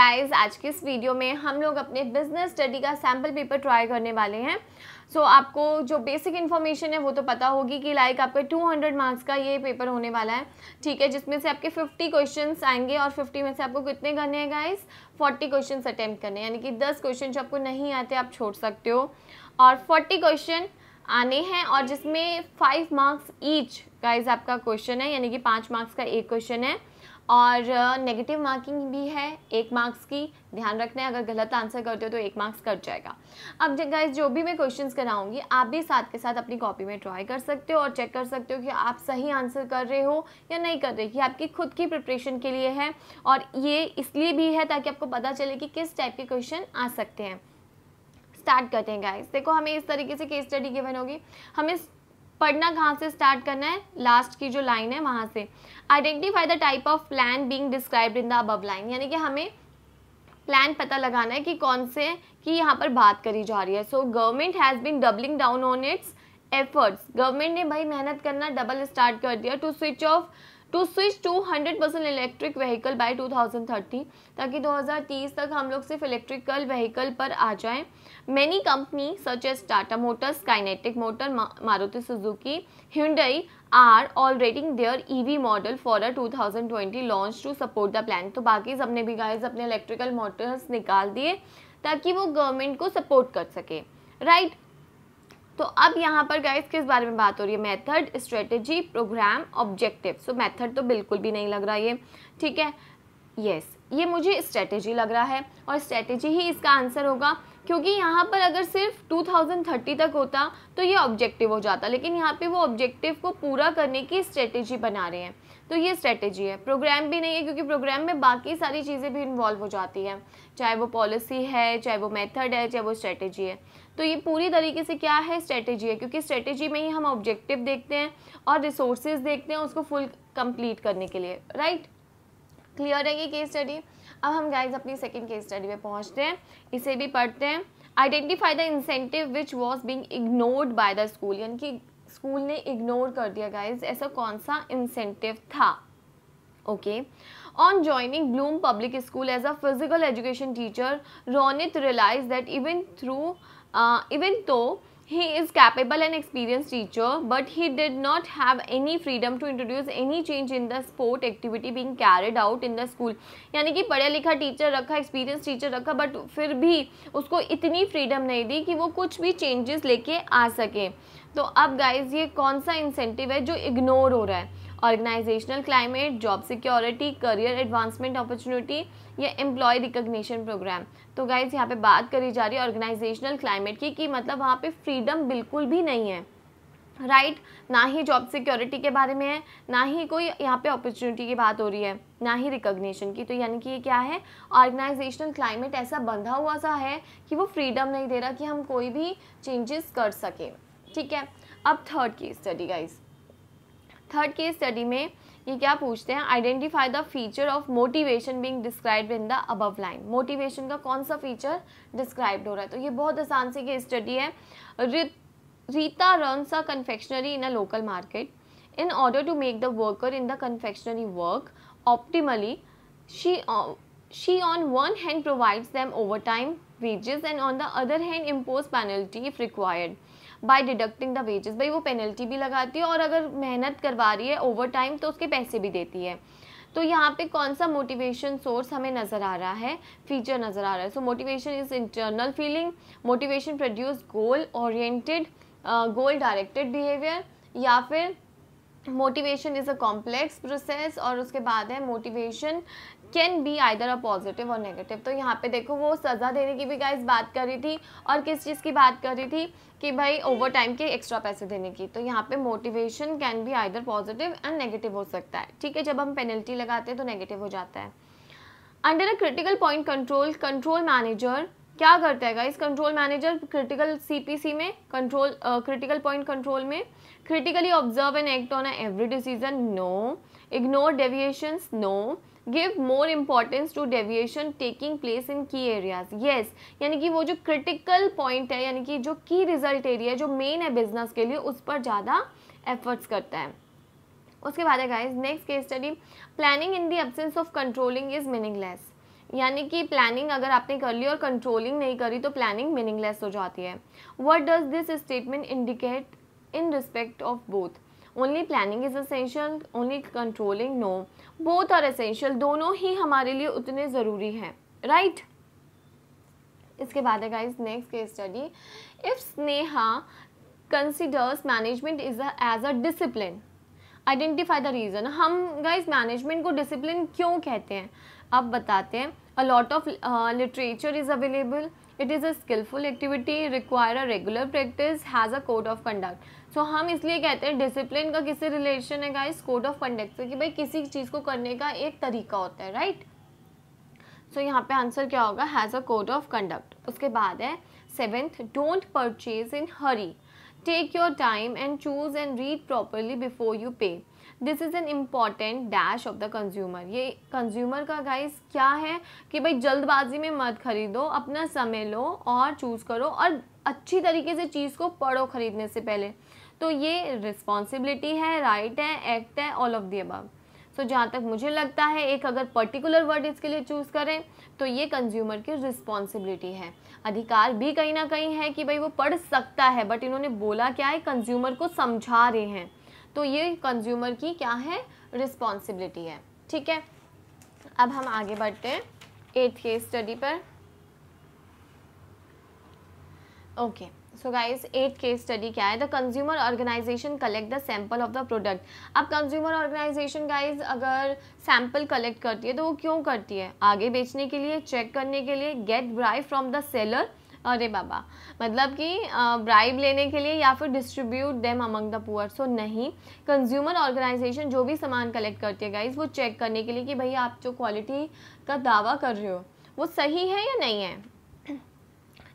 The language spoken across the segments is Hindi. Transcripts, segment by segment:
गाइस आज के इस वीडियो में हम लोग अपने बिजनेस स्टडी का सैम्पल पेपर ट्राई करने वाले हैं सो so, आपको जो बेसिक इन्फॉर्मेशन है वो तो पता होगी कि लाइक आपके 200 मार्क्स का ये पेपर होने वाला है ठीक है जिसमें से आपके 50 क्वेश्चंस आएंगे और 50 में से आपको कितने करने हैं गाइस 40 क्वेश्चंस अटैम्प्ट करने हैं यानी कि 10 क्वेश्चन जो आपको नहीं आते आप छोड़ सकते हो और 40 क्वेश्चन आने हैं और जिसमें फाइव मार्क्स ईच गाइज आपका क्वेश्चन है यानी कि पाँच मार्क्स का एक क्वेश्चन है और नेगेटिव मार्किंग भी है एक मार्क्स की ध्यान रखना है अगर गलत आंसर करते हो तो एक मार्क्स कट जाएगा अब गाइज जो भी मैं क्वेश्चंस कराऊंगी आप भी साथ के साथ अपनी कॉपी में ट्राई कर सकते हो और चेक कर सकते हो कि आप सही आंसर कर रहे हो या नहीं कर रहे ये आपकी खुद की प्रिपरेशन के लिए है और ये इसलिए भी है ताकि आपको पता चले कि किस टाइप के क्वेश्चन आ सकते हैं स्टार्ट करते हैं गाइस देखो हमें इस तरीके से केस स्टडी गिवन होगी हमें पढ़ना कहाँ से स्टार्ट करना है लास्ट की जो लाइन है वहाँ से identify the type of plan being describe in the above line यानी कि हमें प्लान पता लगाना है कि कौन से कि यहाँ पर बात करी जा रही है so government has been doubling down on its efforts government ने भाई मेहनत करना डबल स्टार्ट कर दिया to switch off to switch to hundred percent electric vehicle by two thousand thirty ताकि दो हज़ार तीस तक हम लोग सिर्फ इलेक्ट्रिकल व्हीकल पर आ जाएं many company such as Tata motors Kinetic motor Maruti Suzuki Hyundai are already their E V model for a two thousand twenty launch to support the plan तो बाकी सबने भी गाइज अपने इलेक्ट्रिकल मोटर्स निकाल दिए ताकि वो गवर्नमेंट को सपोर्ट कर सके राइट right? तो अब यहाँ पर गाइस किस बारे में बात हो रही है method strategy program objective so method तो बिल्कुल भी नहीं लग रहा ये ठीक है यस yes, ये मुझे स्ट्रेटजी लग रहा है और स्ट्रेटजी ही इसका आंसर होगा क्योंकि यहाँ पर अगर सिर्फ 2030 तक होता तो ये ऑब्जेक्टिव हो जाता लेकिन यहाँ पे वो ऑब्जेक्टिव को पूरा करने की स्ट्रेटजी बना रहे हैं तो ये स्ट्रेटजी है प्रोग्राम भी नहीं है क्योंकि प्रोग्राम में बाकी सारी चीज़ें भी इन्वॉल्व हो जाती हैं चाहे वो पॉलिसी है चाहे वो मेथड है चाहे वो स्ट्रेटजी है तो ये पूरी तरीके से क्या है स्ट्रेटेजी है क्योंकि स्ट्रेटेजी में ही हम ऑब्जेक्टिव देखते हैं और रिसोर्सेज देखते हैं उसको फुल कंप्लीट करने के लिए राइट क्लियर है ये केस स्टडी अब हम गाइज अपनी सेकेंड केस स्टडी में पहुँचते हैं इसे भी पढ़ते हैं identify the incentive which was being ignored by the school यानी कि स्कूल ने इग्नोर कर दिया गाइज ऐसा कौन सा इंसेंटिव था okay on joining Bloom public school as a physical education teacher Ronit realize that even through Uh, even though he is capable and experienced teacher, but he did not have any freedom to introduce any change in the sport activity being carried out in the school. यानी कि पढ़ा लिखा टीचर रखा एक्सपीरियंस टीचर रखा बट फिर भी उसको इतनी फ्रीडम नहीं दी कि वो कुछ भी चेंजेस लेके आ सके तो अब गाइज ये कौन सा इंसेंटिव है जो इग्नोर हो रहा है organisational climate job security career advancement opportunity या एम्प्लॉय रिकग्निशन प्रोग्राम तो गाइज यहाँ पे बात करी जा रही है ऑर्गेनाइजेशनल क्लाइमेट की कि मतलब वहाँ पे फ्रीडम बिल्कुल भी नहीं है राइट right? ना ही जॉब सिक्योरिटी के बारे में है ना ही कोई यहाँ पे अपॉर्चुनिटी की बात हो रही है ना ही रिकग्निशन की तो यानी कि ये क्या है ऑर्गेनाइजेशनल क्लाइमेट ऐसा बंधा हुआ सा है कि वो फ्रीडम नहीं दे रहा कि हम कोई भी चेंजेस कर सकें ठीक है अब थर्ड की study guys third case study में ये क्या पूछते हैं identify the feature of motivation being described in the above line मोटिवेशन का कौन सा फीचर डिस्क्राइब्ड हो रहा है तो ये बहुत आसान सी केस स्टडी है Rita runs a confectionery in a local market in order to make the worker in the confectionery work optimally she she on one hand provides them overtime wages and on the other hand impose penalty if required by deducting the wages भाई वो पेनल्टी भी लगाती है और अगर मेहनत करवा रही है ओवर टाइम तो उसके पैसे भी देती है तो यहाँ पे कौन सा मोटिवेशन सोर्स हमें नज़र आ रहा है फीचर नज़र आ रहा है so motivation is internal feeling motivation produce goal oriented goal directed behaviour या फिर motivation is a complex process और उसके बाद है motivation can be either a positive और नेगेटिव तो यहाँ पे देखो वो सज़ा देने की भी गाइज बात कर रही थी और किस चीज़ की बात कर रही थी कि भाई ओवर टाइम के एक्स्ट्रा पैसे देने की तो यहाँ पे motivation can be either positive and negative हो सकता है ठीक है जब हम पेनल्टी लगाते हैं तो नेगेटिव हो जाता है under a critical point control control manager क्या करता है guys control manager critical CPC में कंट्रोल क्रिटिकल पॉइंट कंट्रोल में critically observe and act on every decision no ignore deviations no give more importance to deviation taking place in key areas yes यानी कि वो जो क्रिटिकल पॉइंट है यानी कि जो की रिजल्ट एरिया जो मेन है बिजनेस के लिए उस पर ज़्यादा एफर्ट्स करता है उसके बाद है guys next case study planning in the absence of controlling is meaningless यानी कि प्लानिंग अगर आपने कर ली और कंट्रोलिंग नहीं करी तो प्लानिंग मीनिंगलेस हो जाती है what does this statement indicate in respect of both only planning is essential only controlling no both are essential दोनों ही हमारे लिए उतने ज़रूरी हैं राइट right? इसके बाद है guys next case study if Sneha considers management is as a discipline identify the reason हम गाइज मैनेजमेंट को डिसिप्लिन क्यों कहते हैं अब बताते हैं a lot of uh, literature is available it is a skilful activity require a regular practice has a code of conduct so हम इसलिए कहते हैं डिसिप्लिन का किसी रिलेशन है गाइस कोड ऑफ कंडक्ट से कि भाई किसी चीज़ को करने का एक तरीका होता है राइट सो so, यहाँ पे आंसर क्या होगा has a code of conduct उसके बाद है seventh don't purchase in hurry take your time and choose and read properly before you pay this is an important dash of the consumer ये कंज्यूमर का गाइस क्या है कि भाई जल्दबाजी में मत खरीदो अपना समय लो और चूज़ करो और अच्छी तरीके से चीज़ को पढ़ो ख़रीदने से पहले तो ये रिस्पॉन्सिबिलिटी है राइट right है एक्ट है all of the above so जहाँ तक मुझे लगता है एक अगर पर्टिकुलर वर्ड इसके लिए चूज़ करें तो ये कंज्यूमर की रिस्पॉन्सिबिलिटी है अधिकार भी कहीं ना कहीं है कि भाई वो पढ़ सकता है बट इन्होंने बोला क्या है कंज्यूमर को समझा रहे हैं तो ये कंज्यूमर की क्या है रिस्पॉन्सिबिलिटी है ठीक है अब हम आगे बढ़ते हैं एट्थ केस स्टडी पर okay so guys eight case study क्या है the consumer organisation collect the sample of the product अब कंज्यूमर ऑर्गेनाइजेशन गाइज अगर सैंपल कलेक्ट करती है तो वो क्यों करती है आगे बेचने के लिए चेक करने के लिए get bribe from the seller अरे बाबा मतलब कि ब्राइब लेने के लिए या फिर distribute them among the poor so नहीं कंज्यूमर ऑर्गेनाइजेशन जो भी सामान कलेक्ट करती है गाइज वो चेक करने के लिए कि भैया आप जो क्वालिटी का दावा कर रहे हो वो सही है या नहीं है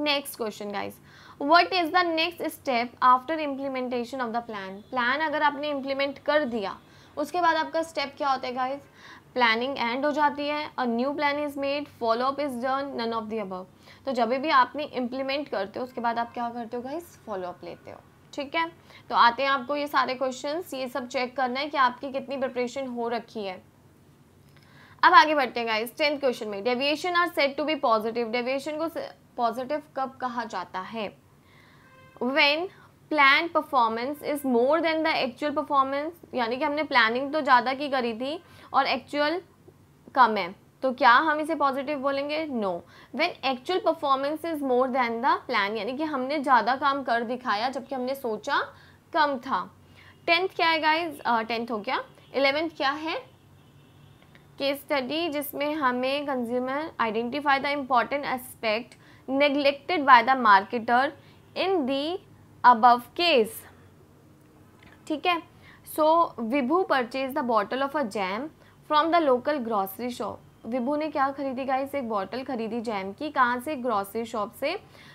next question guys what is the next step after implementation of the plan plan अगर आपने इम्प्लीमेंट कर दिया उसके बाद आपका स्टेप क्या होता है गाइज प्लानिंग एंड हो जाती है a new plan is made follow up is done none of the above तो जब भी आपने इम्प्लीमेंट करते हो उसके बाद आप क्या करते हो गाइस फॉलोअप लेते हो ठीक है तो आते हैं आपको ये सारे क्वेश्चंस ये सब चेक करना है कि आपकी कितनी प्रिपरेशन हो रखी है अब आगे बढ़ते हैं गाइस टेंथ क्वेश्चन में deviation are set to be positive deviation को पॉजिटिव कब कहा जाता है when plan performance is more than the actual performance यानी कि हमने प्लानिंग तो ज़्यादा की करी थी और एक्चुअल कम है तो क्या हम इसे पॉजिटिव बोलेंगे no when actual performance is more than the plan यानी कि हमने ज़्यादा काम कर दिखाया जबकि हमने सोचा कम था टेंथ क्या है गाइज टेंथ हो गया एलेवेंथ क्या है केस स्टडी जिसमें हमें consumer identify the important aspect neglected by the marketer in the above case ठीक है so Vibhu purchase the bottle of a jam from the local grocery shop Vibhu ने क्या खरीदी गाइस एक बॉटल खरीदी जैम की कहाँ से ग्रॉसरी शॉप से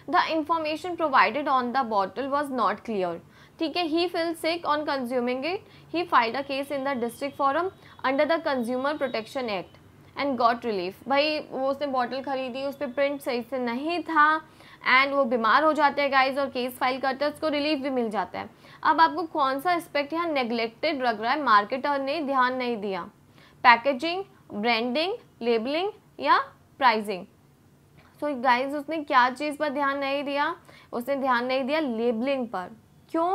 the information provided on the bottle was not clear ठीक है he feel sick on consuming it he file a case in the district forum under the consumer protection act and got relief भाई वो उसने बॉटल खरीदी उस पर प्रिंट सही से नहीं था एंड वो बीमार हो जाते हैं गाइज और केस फाइल करते हैं उसको रिलीफ भी मिल जाता है अब आपको कौन सा एस्पेक्ट यहाँ नेग्लेक्टेड लग रहा है मार्केटर ने ध्यान नहीं दिया पैकेजिंग ब्रांडिंग लेबलिंग या प्राइजिंग सो so गाइज उसने क्या चीज़ पर ध्यान नहीं दिया उसने ध्यान नहीं दिया लेबलिंग पर क्यों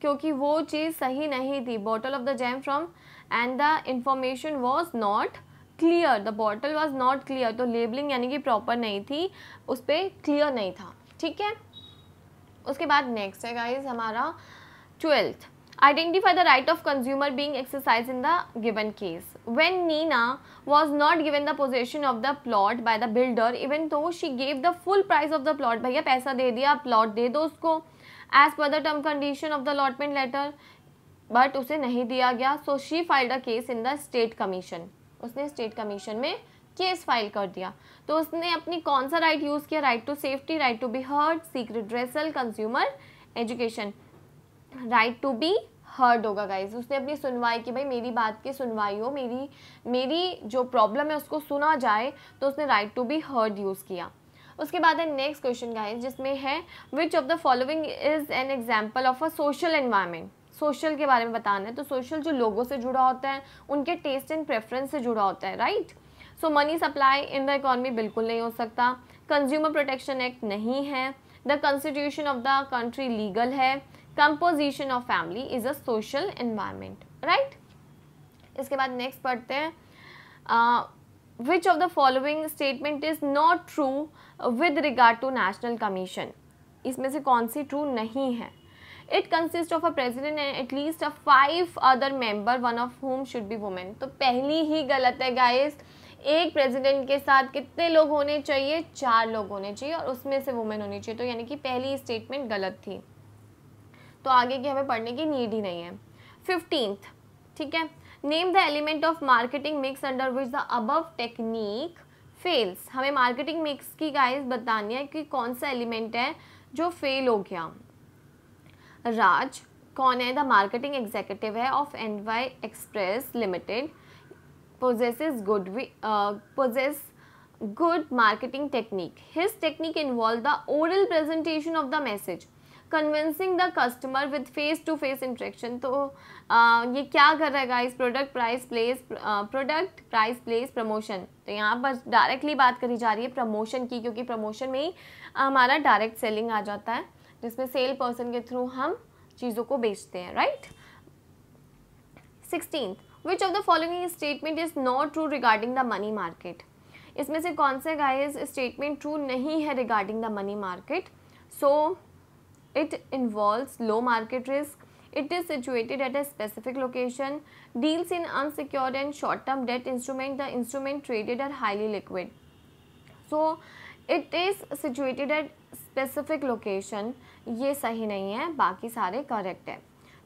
क्योंकि वो चीज़ सही नहीं थी bottle of the jam from and the information was not clear the bottle was not clear तो लेबलिंग यानी कि प्रॉपर नहीं थी उस पर क्लियर नहीं था ठीक है उसके बाद नेक्स्ट है गाइज हमारा twelfth Identify the right of consumer being exercised in the given case. When Nina was not given the possession of the plot by the builder, even though she gave the full price of the plot, bhaiya paisa de diya plot de do usko as per the term condition of the allotment letter but use nahi diya gaya so she filed a case in the state commission usne state commission mein case file कर दिया तो उसने अपनी कौन सा राइट यूज़ किया right to safety right to be heard seek redressal consumer education right to be heard होगा गाइज उसने अपनी सुनवाई की भाई मेरी बात की सुनवाई हो मेरी मेरी जो प्रॉब्लम है उसको सुना जाए तो उसने right to be heard use किया उसके बाद है नेक्स्ट क्वेश्चन गाइज जिसमें है which of the following is an example of a social environment social के बारे में बताना है तो सोशल जो लोगों से जुड़ा होता है उनके टेस्ट एंड प्रेफरेंस से जुड़ा होता है right so money supply in the economy बिल्कुल नहीं हो सकता कंज्यूमर प्रोटेक्शन एक्ट नहीं है the constitution of the country legal है composition of family is a social environment right इसके बाद नेक्स्ट पढ़ते हैं which of the following statement is not true with regard to national commission इसमें से कौन सी ट्रू नहीं है it consist of a president and at least a five other member one of whom should be women तो पहली ही गलत है गाइस एक प्रेसिडेंट के साथ कितने लोग होने चाहिए चार लोग होने चाहिए और उसमें से वुमेन होनी चाहिए तो यानी कि पहली स्टेटमेंट गलत थी तो आगे की हमें पढ़ने की नीड ही नहीं है फिफ्टींथ ठीक है name the element of marketing mix under which the above technique falls हमें मार्केटिंग मिक्स की गाइस बतानी है कि कौन सा एलिमेंट है जो फेल हो गया राज कौन है द मार्केटिंग एग्जीक्यूटिव है of N Y express limited possesses good possesses good marketing technique his technique involve the oral presentation of the message convincing the customer with face to face interaction तो आ, ये क्या कर रहा है guys product price place product price place promotion तो यहाँ पर डायरेक्टली बात करी जा रही है प्रमोशन की क्योंकि प्रमोशन में ही हमारा डायरेक्ट सेलिंग आ जाता है जिसमें सेल पर्सन के थ्रू हम चीज़ों को बेचते हैं right sixteen which of the following statement is not true regarding the money market इसमें से कौन से गाइज स्टेटमेंट ट्रू नहीं है regarding the money market so It involves low market risk. It is situated at a specific location, deals in unsecured and short-term debt instrument. The instrument traded are highly liquid. So, it is situated at specific location. ये सही नहीं है बाकी सारे correct है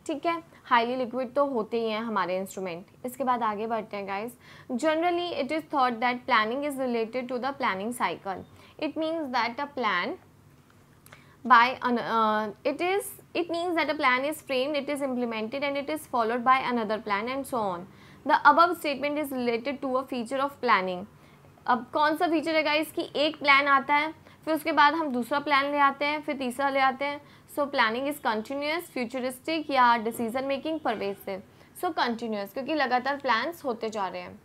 ठीक है हाईली लिक्विड तो होते ही हैं हमारे इंस्ट्रूमेंट इसके बाद आगे बढ़ते हैं guys generally it is thought that planning is related to the planning cycle it means that a plan by an, uh, it is it means that a plan is framed it is implemented and it is followed by another plan and so on the above statement is related to a feature of planning ab kaun sa feature hai guys ki ek plan aata hai फिर उसके बाद हम दूसरा प्लान ले आते हैं फिर तीसरा ले आते हैं so planning is continuous futuristic या decision making pervasive so continuous क्योंकि लगातार प्लान्स होते जा रहे हैं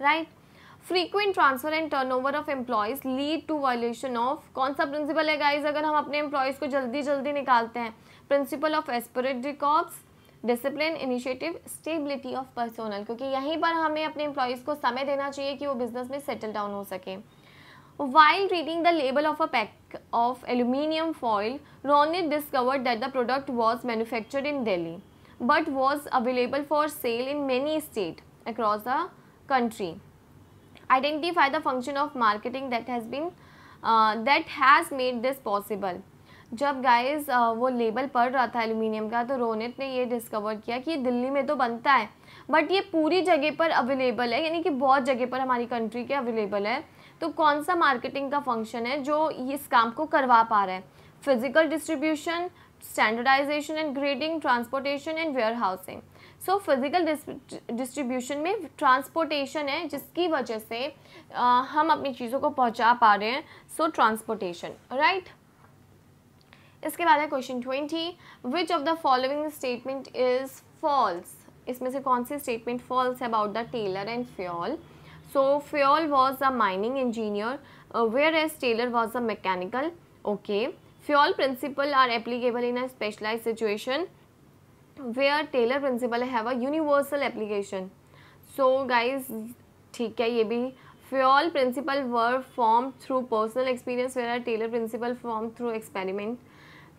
right right? Frequent transfer and turnover of employees lead to violation of कौन सा प्रिंसिपल है गाइज अगर हम अपने एम्प्लॉयज़ को जल्दी जल्दी निकालते हैं principle of esprit de corps discipline initiative stability of personnel क्योंकि यहीं पर हमें अपने एम्प्लॉयज़ को समय देना चाहिए कि वो बिजनेस में सेटल डाउन हो सके while reading the label of a pack of aluminium foil Ronit discovered that the product was manufactured in Delhi but was available for sale in many state across the country identify the function of marketing that has been uh, that has made this possible जब गाइस uh, वो लेबल पढ़ रहा था एल्यूमिनियम का तो रोनित ने ये डिस्कवर किया कि ये दिल्ली में तो बनता है बट ये पूरी जगह पर अवेलेबल है यानी कि बहुत जगह पर हमारी कंट्री के अवेलेबल है तो कौन सा मार्केटिंग का फंक्शन है जो इस काम को करवा पा रहा है physical distribution standardisation and grading transportation and warehousing so physical distribution में ट्रांसपोर्टेशन है जिसकी वजह से uh, हम अपनी चीज़ों को पहुंचा पा रहे हैं सो ट्रांसपोर्टेशन राइट इसके बाद है question twenty which of the following statement is false इसमें से कौन सी स्टेटमेंट फॉल्स है about the Taylor and Fayol so Fayol was a mining engineer whereas Taylor was a mechanical okay Fayol principle are applicable in a specialise situation where Taylor principle have a universal application so guys ठीक है ये भी Fayol principle were form through personal experience where are Taylor principal form through experiment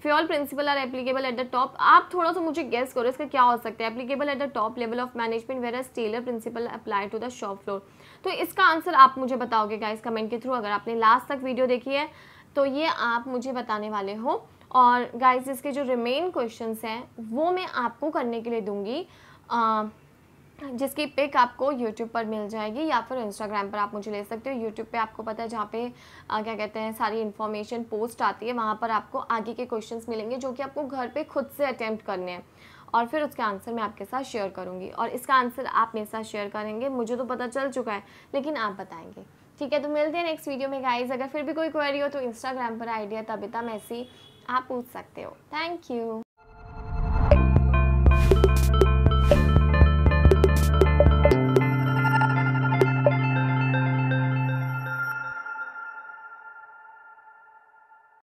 Fayol principle are applicable at the top आप थोड़ा सा मुझे गेस करो इसका क्या हो सकता है applicable at the top level of management whereas Taylor principle apply to the shop floor तो इसका आंसर आप मुझे बताओगे गाइज कमेंट के थ्रू अगर आपने लास्ट तक वीडियो देखी है तो ये आप मुझे बताने वाले हो और गाइस इसके जो रिमेन क्वेश्चंस हैं वो मैं आपको करने के लिए दूंगी आ, जिसकी पिक आपको यूट्यूब पर मिल जाएगी या फिर इंस्टाग्राम पर आप मुझे ले सकते हो यूट्यूब पे आपको पता है जहाँ पे आ, क्या कहते हैं सारी इन्फॉर्मेशन पोस्ट आती है वहाँ पर आपको आगे के क्वेश्चन मिलेंगे जो कि आपको घर पर खुद से अटैम्प्ट करने हैं और फिर उसके आंसर मैं आपके साथ शेयर करूँगी और इसका आंसर आप मेरे साथ शेयर करेंगे मुझे तो पता चल चुका है लेकिन आप बताएंगे ठीक है तो मिलते हैं नेक्स्ट वीडियो में गाइज अगर फिर भी कोई क्वेरी हो तो इंस्टाग्राम पर आइडिया तबिता मैसी आप पूछ सकते हो थैंक यू